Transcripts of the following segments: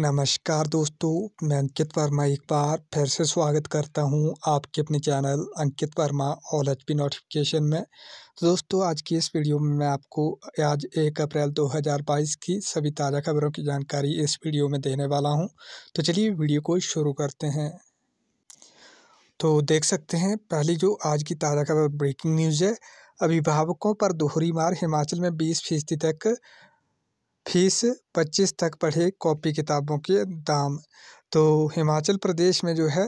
नमस्कार दोस्तों मैं अंकित वर्मा एक बार फिर से स्वागत करता हूं आपके अपने channel Ankit Verma all H P notification में तो दोस्तों आज की इस वीडियो में मैं आपको आज एक अप्रैल 2022 की सभी ताज़ा खबरों की जानकारी इस वीडियो में देने वाला हूं तो चलिए वीडियो को शुरू करते हैं तो देख सकते हैं पहली जो आज की ताज़ा खबर ब्रेकिंग न्यूज़ है अभिभावकों पर दोहरी मार हिमाचल में बीस फीसदी तक फीस पच्चीस तक पढ़े कॉपी किताबों के दाम तो हिमाचल प्रदेश में जो है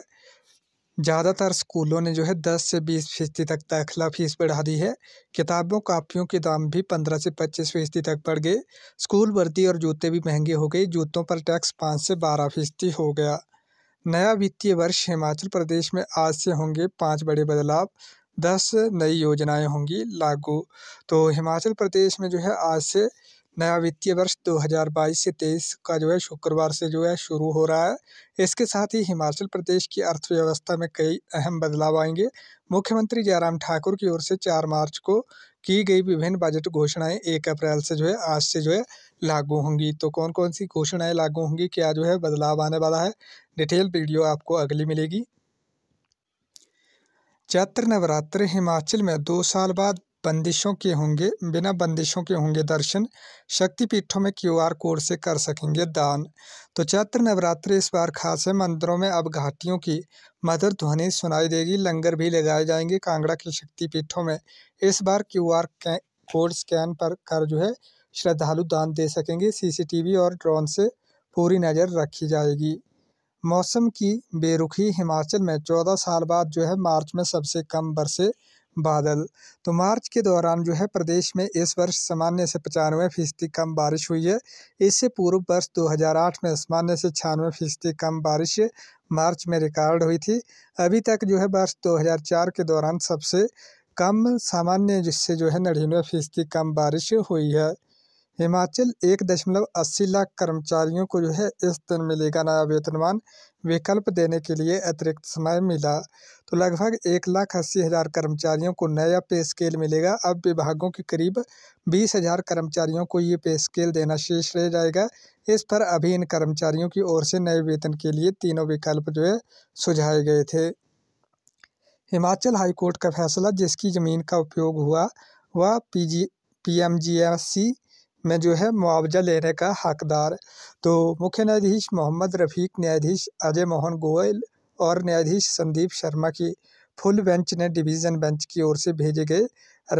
ज़्यादातर स्कूलों ने जो है दस से बीस फीसदी तक दाखिला फ़ीस बढ़ा दी है किताबों कापियों के दाम भी पंद्रह से पच्चीस फीसदी तक बढ़ गए स्कूल वर्दी और जूते भी महंगे हो गए जूतों पर टैक्स पाँच से बारह फीसदी हो गया नया वित्तीय वर्ष हिमाचल प्रदेश में आज से होंगे पाँच बड़े बदलाव दस नई योजनाएं होंगी लागू तो हिमाचल प्रदेश में जो है आज से नया वित्तीय वर्ष 2022 से तेईस का जो है शुक्रवार से जो है शुरू हो रहा है इसके साथ ही हिमाचल प्रदेश की अर्थव्यवस्था में कई अहम बदलाव आएंगे मुख्यमंत्री जयराम ठाकुर की ओर से 4 मार्च को की गई विभिन्न बजट घोषणाएं एक अप्रैल से जो है आज से जो है लागू होंगी तो कौन कौन सी घोषणाएं लागू होंगी क्या जो है बदलाव आने वाला है डिटेल वीडियो आपको अगली मिलेगी चैत्र नवरात्र हिमाचल में दो साल बाद बंदिशों के होंगे बिना बंदिशों के होंगे दर्शन शक्तिपीठों में क्यूआर कोड से कर सकेंगे दान तो चैत्र नवरात्रि इस बार खास है मंदिरों में अब घाटियों की मधुर ध्वनि सुनाई देगी लंगर भी लगाए जाएंगे कांगड़ा के शक्तिपीठों में इस बार क्यूआर कोड स्कैन पर कर जो है श्रद्धालु दान दे सकेंगे सीसीटीवी और ड्रोन से पूरी नज़र रखी जाएगी मौसम की बेरुखी हिमाचल में चौदह साल बाद जो है मार्च में सबसे कम बरसे बादल तो मार्च के दौरान जो है प्रदेश में इस वर्ष सामान्य से पचानवे फीसदी कम बारिश हुई है इससे पूर्व वर्ष 2008 में सामान्य से छियानवे फीसदी कम बारिश मार्च में रिकॉर्ड हुई थी अभी तक जो है वर्ष 2004 के दौरान सबसे कम सामान्य जिससे जो है नड़िन्नवे फीसदी कम बारिश हुई है हिमाचल एक दशमलव अस्सी लाख कर्मचारियों को जो है इस दिन मिलेगा नया वेतनमान विकल्प देने के लिए अतिरिक्त समय मिला तो लगभग एक लाख अस्सी हज़ार कर्मचारियों को नया पे स्केल मिलेगा अब विभागों के करीब बीस हज़ार कर्मचारियों को ये पे स्केल देना शेष रह जाएगा इस पर अभी इन कर्मचारियों की ओर से नए वेतन के लिए तीनों विकल्प जो है सुझाए गए थे हिमाचल हाईकोर्ट का फैसला जिसकी ज़मीन का उपयोग हुआ वह P G P M G S C में जो है मुआवजा लेने का हकदार तो मुख्य न्यायाधीश मोहम्मद रफ़ीक न्यायाधीश अजय मोहन गोयल और न्यायाधीश संदीप शर्मा की फुल बेंच ने डिवीज़न बेंच की ओर से भेजे गए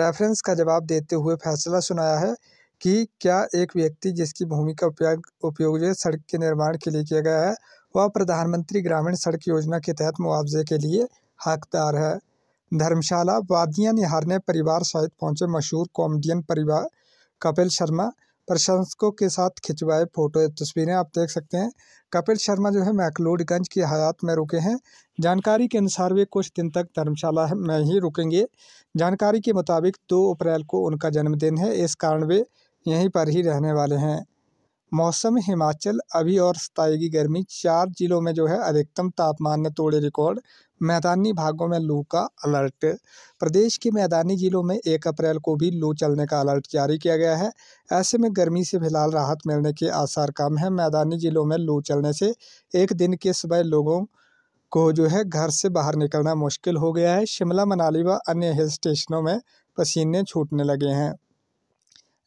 रेफरेंस का जवाब देते हुए फैसला सुनाया है कि क्या एक व्यक्ति जिसकी भूमि का उपयोग उपयोग जो है सड़क के निर्माण के लिए किया गया है वह प्रधानमंत्री ग्रामीण सड़क योजना के तहत मुआवजे के लिए हकदार है धर्मशाला वादिया निहारने परिवार सहित पहुंचे मशहूर कॉमेडियन परिवार कपिल शर्मा प्रशंसकों के साथ खिंचवाए फोटो तस्वीरें आप देख सकते हैं कपिल शर्मा जो है मैकलोडगंज की हयात में रुके हैं जानकारी के अनुसार वे कुछ दिन तक धर्मशाला में ही रुकेंगे जानकारी के मुताबिक दो अप्रैल को उनका जन्मदिन है इस कारण वे यहीं पर ही रहने वाले हैं मौसम हिमाचल अभी और सताएगी गर्मी चार जिलों में जो है अधिकतम तापमान ने तोड़े रिकॉर्ड मैदानी भागों में लू का अलर्ट प्रदेश के मैदानी जिलों में एक अप्रैल को भी लू चलने का अलर्ट जारी किया गया है ऐसे में गर्मी से फिलहाल राहत मिलने के आसार कम है मैदानी जिलों में लू चलने से एक दिन के सुबह लोगों को जो है घर से बाहर निकलना मुश्किल हो गया है शिमला मनाली व अन्य हिल स्टेशनों में पसीने छूटने लगे हैं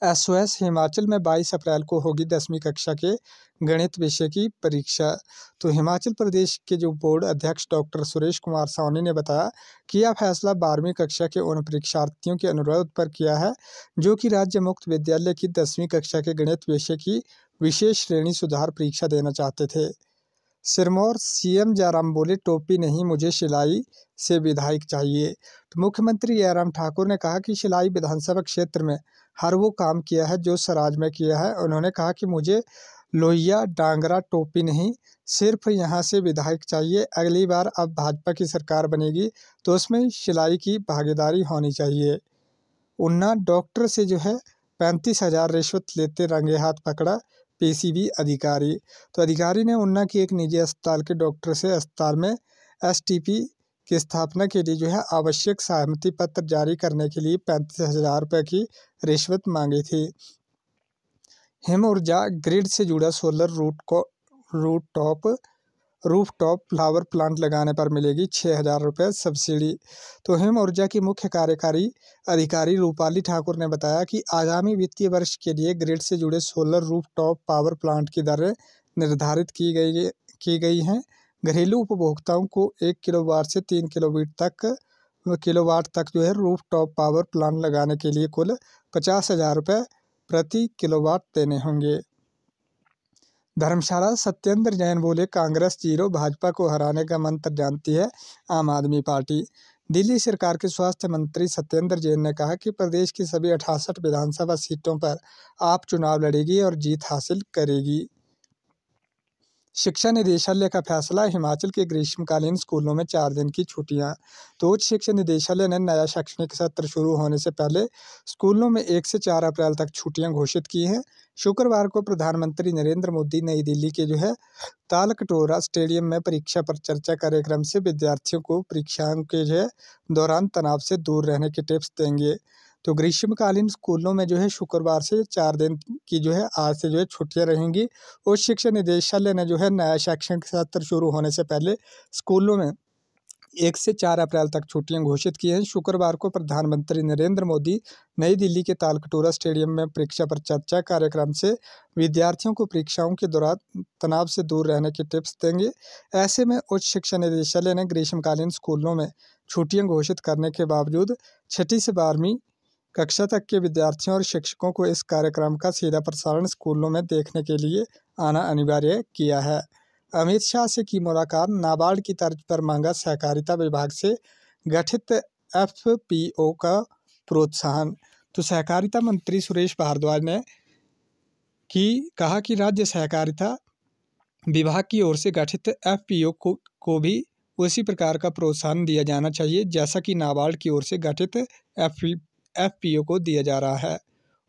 एस हिमाचल में 22 अप्रैल को होगी दसवीं कक्षा के गणित विषय की परीक्षा तो हिमाचल प्रदेश के जो बोर्ड अध्यक्ष डॉक्टर सुरेश कुमार सावनी ने बताया कि यह फैसला बारहवीं कक्षा के उन परीक्षार्थियों के अनुरोध पर किया है जो कि राज्य मुक्त विद्यालय की दसवीं कक्षा के गणित विषय की विशेष श्रेणी सुधार परीक्षा देना चाहते थे सिरमौर सीएम जयराम बोले टोपी नहीं मुझे शिलाई से विधायक चाहिए तो मुख्यमंत्री जयराम ठाकुर ने कहा कि शिलाई विधानसभा क्षेत्र में हर वो काम किया है जो सराज में किया है उन्होंने कहा कि मुझे लोहिया डांगरा टोपी नहीं सिर्फ यहाँ से विधायक चाहिए अगली बार अब भाजपा की सरकार बनेगी तो उसमें शिलाई की भागीदारी होनी चाहिए उन्ना डॉक्टर से जो है पैंतीस हज़ार रिश्वत लेते रंगे हाथ पकड़ा पीसीबी अधिकारी तो अधिकारी ने उन्ना की एक निजी अस्पताल के डॉक्टर से अस्पताल में एसटीपी की स्थापना के लिए जो है आवश्यक सहमति पत्र जारी करने के लिए पैंतीस हजार रुपये की रिश्वत मांगी थी हिम ऊर्जा ग्रिड से जुड़ा सोलर रूट को root top rooftop power plant लगाने पर मिलेगी छः हज़ार रुपये सब्सिडी तो हिम ऊर्जा की मुख्य कार्यकारी अधिकारी रूपाली ठाकुर ने बताया कि आगामी वित्तीय वर्ष के लिए ग्रिड से जुड़े solar rooftop power plant की दरें निर्धारित की गई की गई हैं घरेलू उपभोक्ताओं को एक किलोवाट से तीन किलोवीट तक किलोवाट तक जो है रूफ टॉप पावर प्लांट लगाने के लिए कुल पचास हज़ार रुपये प्रति किलोवाट देने होंगे धर्मशाला सत्येंद्र जैन बोले कांग्रेस जीरो भाजपा को हराने का मंत्र जानती है आम आदमी पार्टी दिल्ली सरकार के स्वास्थ्य मंत्री सत्येंद्र जैन ने कहा कि प्रदेश की सभी अठासठ विधानसभा सीटों पर आप चुनाव लड़ेगी और जीत हासिल करेगी शिक्षा निदेशालय का फैसला हिमाचल के ग्रीष्मकालीन स्कूलों में चार दिन की छुट्टियां तो उच्च शिक्षा निदेशालय ने नया शैक्षणिक सत्र शुरू होने से पहले स्कूलों में एक से चार अप्रैल तक छुट्टियां घोषित की हैं शुक्रवार को प्रधानमंत्री नरेंद्र मोदी नई दिल्ली के जो है तालकटोरा स्टेडियम में परीक्षा पर चर्चा कार्यक्रम से विद्यार्थियों को परीक्षाओं के जो है दौरान तनाव से दूर रहने के टिप्स देंगे तो ग्रीष्मकालीन स्कूलों में जो है शुक्रवार से चार दिन की जो है आज से जो है छुट्टियां रहेंगी और शिक्षा निदेशालय ने जो है नया शैक्षणिक सत्र शुरू होने से पहले स्कूलों में एक से चार अप्रैल तक छुट्टियां घोषित की हैं शुक्रवार को प्रधानमंत्री नरेंद्र मोदी नई दिल्ली के तालकटोरा स्टेडियम में परीक्षा पर चर्चा कार्यक्रम से विद्यार्थियों को परीक्षाओं के दौरान तनाव से दूर रहने के टिप्स देंगे ऐसे में उच्च शिक्षा निदेशालय ने ग्रीष्मकालीन स्कूलों में छुट्टियां घोषित करने के बावजूद छठी से बारहवीं कक्षा तक के विद्यार्थियों और शिक्षकों को इस कार्यक्रम का सीधा प्रसारण स्कूलों में देखने के लिए आना अनिवार्य किया है अमित शाह से की मुलाकात नाबार्ड की तर्ज पर मांगा सहकारिता विभाग से गठित एफपीओ का प्रोत्साहन तो सहकारिता मंत्री सुरेश भारद्वाज ने की कहा कि राज्य सहकारिता विभाग की ओर से गठित एफपीओ को को भी उसी प्रकार का प्रोत्साहन दिया जाना चाहिए जैसा कि नाबार्ड की ओर से गठित एफ एफपीओ को दिया जा रहा है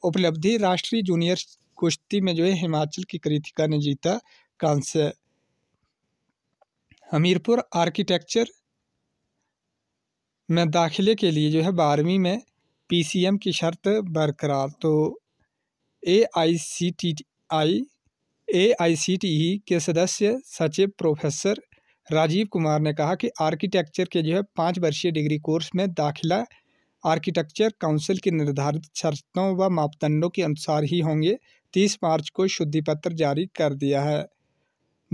उपलब्धि राष्ट्रीय जूनियर कुश्ती में जो है हिमाचल की कृतिका ने जीता कांस्य हमीरपुर आर्किटेक्चर में दाखिले के लिए जो है बारहवीं में पीसीएम की शर्त बरकरार तो ए आई C T I A I C T E के सदस्य सचिव प्रोफेसर राजीव कुमार ने कहा कि आर्किटेक्चर के जो है पाँच वर्षीय डिग्री कोर्स में दाखिला आर्किटेक्चर काउंसिल की निर्धारित शर्तों व मापदंडों के अनुसार ही होंगे तीस मार्च को शुद्धि पत्र जारी कर दिया है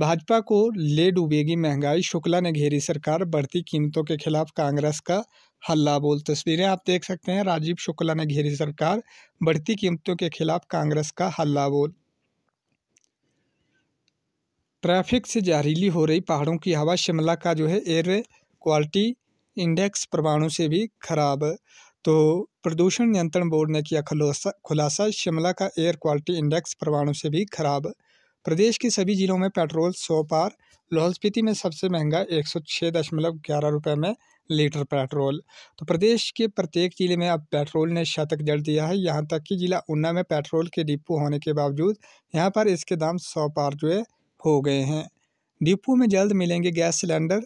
भाजपा को ले डूबेगी महंगाई शुक्ला ने घेरी सरकार बढ़ती कीमतों के खिलाफ कांग्रेस का हल्ला बोल तस्वीरें आप देख सकते हैं राजीव शुक्ला ने घेरी सरकार बढ़ती कीमतों के खिलाफ कांग्रेस का हल्ला बोल ट्रैफिक से जहरीली हो रही पहाड़ों की हवा शिमला का जो है एयर क्वालिटी इंडेक्स परमाणु से भी खराब तो प्रदूषण नियंत्रण बोर्ड ने किया खुलासा खुलासा शिमला का एयर क्वालिटी इंडेक्स परमाणु से भी खराब प्रदेश के सभी जिलों में पेट्रोल सौ पार लाहौल स्पीति में सबसे महंगा एक सौ छः दशमलव ग्यारह रुपये में लीटर पेट्रोल तो प्रदेश के प्रत्येक जिले में अब पेट्रोल ने शतक जड़ दिया है यहाँ तक कि जिला ऊना में पेट्रोल के डिपो होने के बावजूद यहाँ पर इसके दाम सौ पार जो है हो गए हैं डिपो में जल्द मिलेंगे गैस सिलेंडर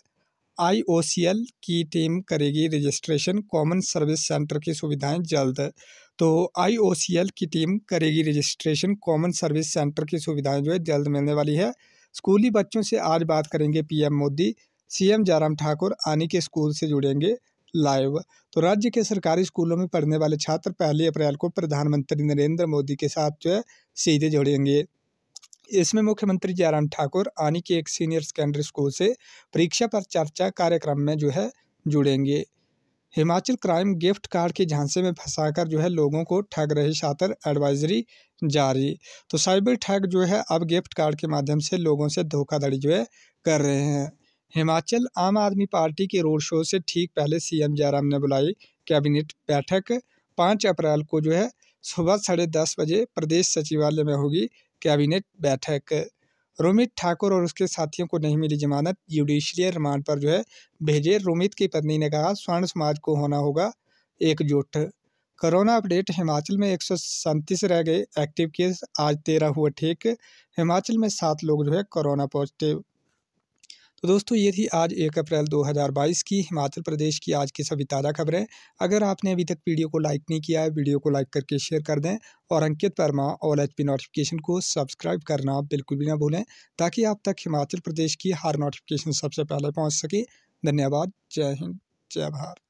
आईओसीएल की टीम करेगी रजिस्ट्रेशन कॉमन सर्विस सेंटर की सुविधाएं जल्द तो आईओसीएल की टीम करेगी रजिस्ट्रेशन कॉमन सर्विस सेंटर की सुविधाएं जो है जल्द मिलने वाली है स्कूली बच्चों से आज बात करेंगे पीएम मोदी सीएम जयराम ठाकुर आनी के स्कूल से जुड़ेंगे लाइव तो राज्य के सरकारी स्कूलों में पढ़ने वाले छात्र पहली अप्रैल को प्रधानमंत्री नरेंद्र मोदी के साथ जो है सीधे जुड़ेंगे इसमें मुख्यमंत्री जयराम ठाकुर आनी के एक सीनियर सेकेंडरी स्कूल से परीक्षा पर चर्चा कार्यक्रम में जो है जुड़ेंगे हिमाचल क्राइम गिफ्ट कार्ड के झांसे में फंसाकर जो है लोगों को ठग रहे छात्र एडवाइजरी जारी तो साइबर ठग जो है अब गिफ्ट कार्ड के माध्यम से लोगों से धोखाधड़ी जो है कर रहे हैं हिमाचल आम आदमी पार्टी के रोड शो से ठीक पहले सीएम जयराम ने बुलाई कैबिनेट बैठक पाँच अप्रैल को जो है सुबह साढ़े दस बजे प्रदेश सचिवालय में होगी कैबिनेट बैठक रोमित ठाकुर और उसके साथियों को नहीं मिली जमानत जुडिशरी रिमांड पर जो है भेजे रोमित की पत्नी ने कहा स्वर्ण समाज को होना होगा एकजुट कोरोना अपडेट हिमाचल में एक रह गए एक्टिव केस आज तेरह हुआ ठीक हिमाचल में सात लोग जो है कोरोना पॉजिटिव तो दोस्तों ये थी आज एक अप्रैल 2022 की हिमाचल प्रदेश की आज की सभी ताज़ा खबरें अगर आपने अभी तक वीडियो को लाइक नहीं किया है वीडियो को लाइक करके शेयर कर दें और Ankit Verma all H notification को सब्सक्राइब करना बिल्कुल भी ना भूलें ताकि आप तक हिमाचल प्रदेश की हर नोटिफिकेशन सबसे पहले पहुँच सके धन्यवाद जय हिंद जय भारत